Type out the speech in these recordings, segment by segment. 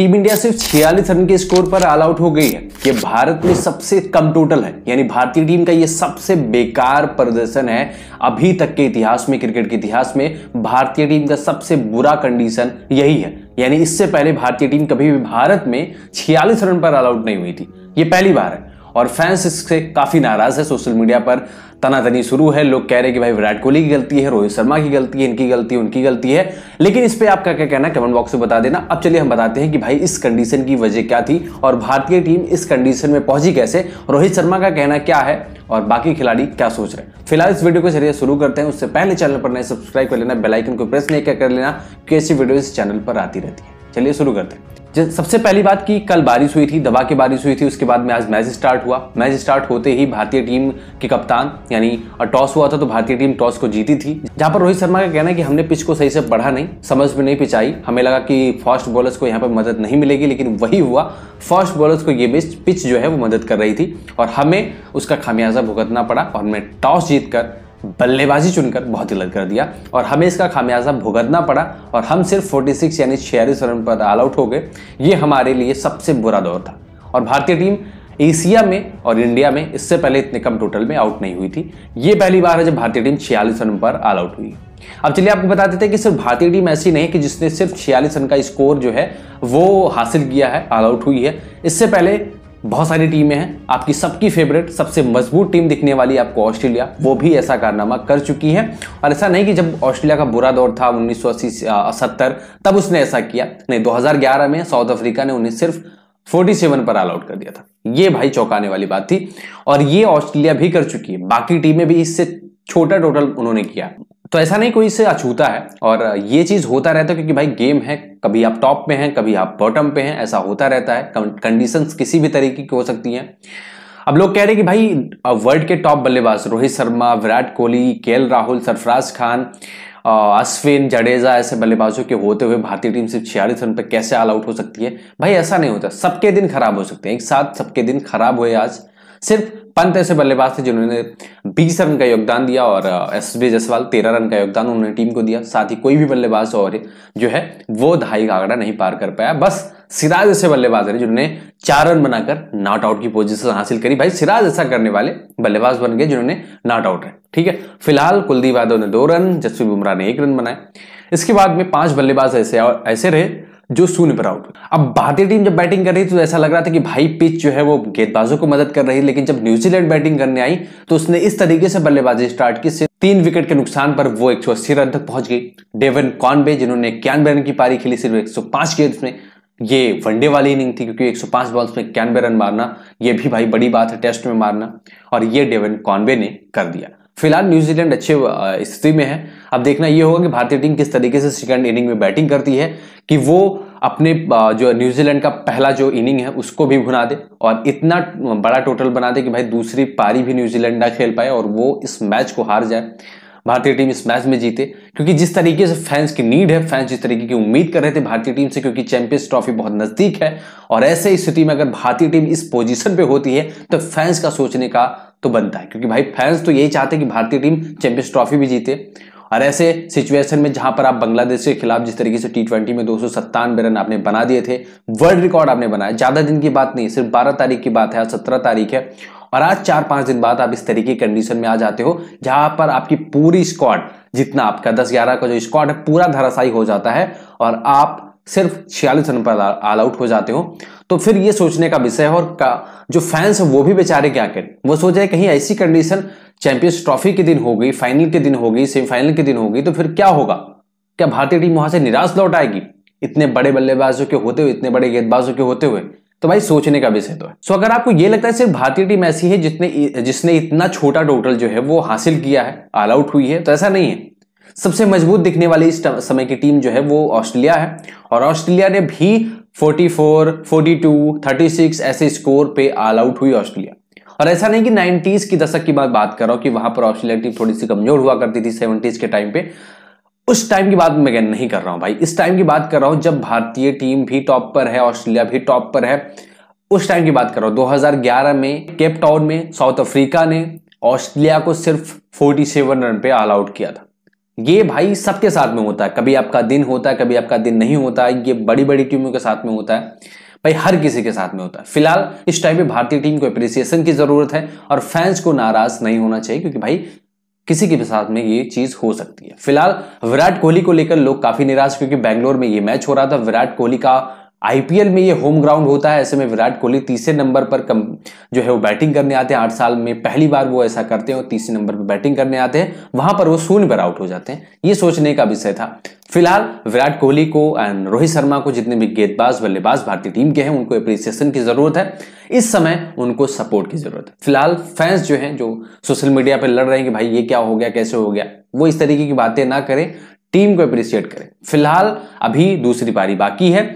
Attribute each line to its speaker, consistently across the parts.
Speaker 1: team India सिर्फ छियालीस run के स्कोर पर ऑल आउट हो गई है ये भारत में सबसे कम टोटल है यानी भारतीय टीम का ये सबसे बेकार प्रदर्शन है अभी तक के इतिहास में क्रिकेट के इतिहास में भारतीय टीम का सबसे बुरा कंडीशन यही है यानी इससे पहले भारतीय टीम कभी भी भारत में छियालीस रन पर ऑल आउट नहीं हुई थी ये पहली बार है और फैंस इससे काफ़ी नाराज़ है सोशल मीडिया पर तनातनी शुरू है लोग कह रहे हैं कि भाई विराट कोहली की गलती है रोहित शर्मा की गलती है इनकी गलती है उनकी गलती है लेकिन इस पर आपका क्या कहना कमेंट बॉक्स में बता देना अब चलिए हम बताते हैं कि भाई इस कंडीशन की वजह क्या थी और भारतीय टीम इस कंडीशन में पहुंची कैसे रोहित शर्मा का कहना क्या है और बाकी खिलाड़ी क्या सोच रहे हैं फिलहाल इस वीडियो को जरिए शुरू करते हैं उससे पहले चैनल पर नए सब्सक्राइब कर लेना बेलाइकन को प्रेस नहीं कर लेना कैसी वीडियो इस चैनल पर आती रहती है चलिए शुरू करते हैं सबसे पहली बात कि कल बारिश हुई थी दबा के बारिश हुई थी उसके बाद में आज मैच स्टार्ट हुआ मैच स्टार्ट होते ही भारतीय टीम के कप्तान यानी टॉस हुआ था तो भारतीय टीम टॉस को जीती थी जहां पर रोहित शर्मा का कहना है कि हमने पिच को सही से बढ़ा नहीं समझ में नहीं पिचाई हमें लगा कि फास्ट बॉलर्स को यहाँ पर मदद नहीं मिलेगी लेकिन वही हुआ फास्ट बॉलर्स को ये बिच पिच जो है वो मदद कर रही थी और हमें उसका खामियाजा भुगतना पड़ा और हमें टॉस जीतकर बल्लेबाजी चुनकर बहुत गलत कर दिया और हमें इसका खामियाजा भुगतना पड़ा और हम सिर्फ 46 यानी छियालीस रन पर ऑल आउट हो गए ये हमारे लिए सबसे बुरा दौर था और भारतीय टीम एशिया में और इंडिया में इससे पहले इतने कम टोटल में आउट नहीं हुई थी ये पहली बार है जब भारतीय टीम छियालीस रन पर ऑल आउट हुई अब चलिए आपको बता देते हैं कि सिर्फ भारतीय टीम ऐसी नहीं कि जिसने सिर्फ छियालीस रन का स्कोर जो है वो हासिल किया है ऑल आउट हुई है इससे पहले बहुत सारी टीमें हैं आपकी सबकी फेवरेट सबसे मजबूत टीम दिखने वाली आपको ऑस्ट्रेलिया वो भी ऐसा कारनामा कर चुकी है और ऐसा नहीं कि जब ऑस्ट्रेलिया का बुरा दौर था उन्नीस सत्तर तब उसने ऐसा किया नहीं 2011 में साउथ अफ्रीका ने उन्हें सिर्फ 47 पर ऑल आउट कर दिया था ये भाई चौंकाने वाली बात थी और ये ऑस्ट्रेलिया भी कर चुकी है बाकी टीमें भी इससे छोटा टोटल उन्होंने किया तो ऐसा नहीं कोई इससे अछूता है और ये चीज होता रहता है क्योंकि भाई गेम है कभी आप टॉप में हैं कभी आप बॉटम पे हैं ऐसा होता रहता है कंडीशन किसी भी तरीके की हो सकती हैं अब लोग कह रहे हैं कि भाई वर्ल्ड के टॉप बल्लेबाज रोहित शर्मा विराट कोहली के राहुल सरफराज खान अश्विन जडेजा ऐसे बल्लेबाजों के होते हुए भारतीय टीम सिर्फ छियालीस रन पर कैसे ऑल आउट हो सकती है भाई ऐसा नहीं होता सबके दिन खराब हो सकते हैं एक साथ सबके दिन खराब हुए आज सिर्फ पंत ऐसे बल्लेबाज थे जिन्होंने बीस रन का योगदान दिया और एस बी जसवाल तेरह रन का योगदान उन्होंने टीम को दिया साथ ही कोई भी बल्लेबाज और जो है वो ढाई का आंकड़ा नहीं पार कर पाया बस सिराज ऐसे बल्लेबाज रहे जिन्होंने चार रन बनाकर नॉट आउट की पोजीशन हासिल करी भाई सिराज ऐसा करने वाले बल्लेबाज बन गए जिन्होंने नॉट आउट है ठीक है फिलहाल कुलदीप यादव ने दो रन जसवीर बुमराह ने एक रन बनाए इसके बाद में पांच बल्लेबाज ऐसे ऐसे रहे जो शून्य पर आउट अब भारतीय टीम जब बैटिंग कर रही थी तो ऐसा लग रहा था कि भाई पिच जो है वो गेंदबाजों को मदद कर रही है लेकिन जब न्यूजीलैंड बैटिंग करने आई तो उसने इस तरीके से बल्लेबाजी स्टार्ट की सिर्फ तीन विकेट के नुकसान पर वो एक रन तक पहुंच गई डेवन कॉनबे जिन्होंने इक्यानबे रन की पारी खेली सिर्फ एक सौ गेंद में ये वनडे वाली इनिंग थी क्योंकि 105 बॉल्स में इक्यानबे रन मारना ये भी भाई बड़ी बात है टेस्ट में मारना और ये डेवन कॉनबे ने कर दिया फिलहाल न्यूजीलैंड अच्छे स्थिति में है अब देखना यह होगा कि भारतीय टीम किस तरीके से सेकंड इनिंग में बैटिंग करती है कि वो अपने जो न्यूजीलैंड का पहला जो इनिंग है उसको भी भुना दे और इतना बड़ा टोटल बना दे कि भाई दूसरी पारी भी न्यूजीलैंड ना खेल पाए और वो इस मैच को हार जाए भारतीय टीम इस मैच में जीते क्योंकि जिस तरीके से फैंस की नीड है फैंस जिस तरीके की उम्मीद कर रहे थे भारतीय टीम से क्योंकि चैंपियंस ट्रॉफी बहुत नजदीक है और ऐसे स्थिति में अगर भारतीय टीम इस पोजीशन पे होती है तो फैंस का सोचने का तो बनता है क्योंकि भाई फैंस तो यही चाहते हैं कि भारतीय टीम चैंपियंस ट्रॉफी भी जीते और ऐसे सिचुएशन में जहां पर आप बांग्लादेश के खिलाफ जिस तरीके से टी ट्वेंटी में दो सौ रन आपने बना दिए थे वर्ल्ड रिकॉर्ड आपने बनाया ज़्यादा दिन की बात नहीं सिर्फ बारह तारीख की बात है आज सत्रह तारीख है और आज चार पांच दिन बाद आप इस तरीके की कंडीशन में आ जाते हो जहां पर आपकी पूरी स्क्वाड जितना आपका दस ग्यारह का जो स्क्वाड है पूरा धराशाई हो जाता है और आप सिर्फ छियालीस रन पर ऑल आउट हो जाते हो तो फिर ये सोचने का विषय है और का, जो फैंस है वो भी बेचारे क्या करें वो सोच रहे कहीं ऐसी कंडीशन चैंपियंस ट्रॉफी के दिन होगी फाइनल के दिन होगी सेमीफाइनल के दिन होगी तो फिर क्या होगा क्या भारतीय टीम वहां से निराश लौट आएगी इतने बड़े बल्लेबाजों के होते हुए इतने बड़े गेंदबाजों के होते हुए तो भाई सोचने का विषय तो है सो अगर आपको ये लगता है सिर्फ भारतीय टीम ऐसी है जितने जिसने इतना छोटा टोटल जो है वो हासिल किया है ऑल आउट हुई है तो ऐसा नहीं है सबसे मजबूत दिखने वाली इस समय की टीम जो है वो ऑस्ट्रेलिया है और ऑस्ट्रेलिया ने भी 44, 42, 36 ऐसे स्कोर पे ऑल आउट हुई ऑस्ट्रेलिया और ऐसा नहीं कि 90s की दशक की बात बात कर रहा हूं कि वहां पर ऑस्ट्रेलिया टीम थोड़ी सी कमजोर हुआ करती थी 70s के टाइम पे उस टाइम की बात मैं नहीं कर रहा हूं भाई इस टाइम की बात कर रहा हूं जब भारतीय टीम भी टॉप पर है ऑस्ट्रेलिया भी टॉप पर है उस टाइम की बात कर रहा हूं 2011 में केप टाउन में साउथ अफ्रीका ने ऑस्ट्रेलिया को सिर्फ 47 रन पे ऑल आउट किया था ये भाई सबके साथ में होता है कभी आपका दिन होता है कभी आपका दिन नहीं होता है ये बड़ी बड़ी टीमों के साथ में होता है भाई हर किसी के साथ में होता है फिलहाल इस टाइम में भारतीय टीम को अप्रिसिएशन की जरूरत है और फैंस को नाराज नहीं होना चाहिए क्योंकि भाई किसी के भी साथ में ये चीज हो सकती है फिलहाल विराट कोहली को लेकर लोग काफी निराश क्योंकि बैंगलोर में ये मैच हो रहा था विराट कोहली का आईपीएल में ये होम ग्राउंड होता है ऐसे में विराट कोहली तीसरे नंबर पर कम जो है वो बैटिंग करने आते हैं आठ साल में पहली बार वो ऐसा करते हैं और तीसरे नंबर पर बैटिंग करने आते हैं वहां पर वो शून्य पर आउट हो जाते हैं ये सोचने का विषय था फिलहाल विराट कोहली को एंड रोहित शर्मा को जितने भी गेंदबाज बल्लेबाज भारतीय टीम के हैं उनको अप्रिसिएशन की जरूरत है इस समय उनको सपोर्ट की जरूरत है फिलहाल फैंस जो हैं जो सोशल मीडिया पर लड़ रहे हैं कि भाई ये क्या हो गया कैसे हो गया वो इस तरीके की बातें ना करें टीम को अप्रिसिएट करें फिलहाल अभी दूसरी पारी बाकी है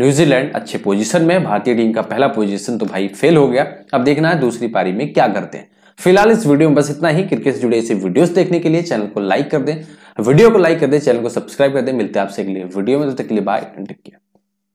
Speaker 1: न्यूजीलैंड अच्छे पोजीशन में भारतीय टीम का पहला पोजीशन तो भाई फेल हो गया अब देखना है दूसरी पारी में क्या करते हैं फिलहाल इस वीडियो में बस इतना ही क्रिकेट से जुड़े ऐसे वीडियोस देखने के लिए चैनल को लाइक कर दें वीडियो को लाइक कर दें चैनल को सब्सक्राइब कर दें मिलते हैं आपसे अगले वीडियो में तब तो तक के लिए बाय टेक केयर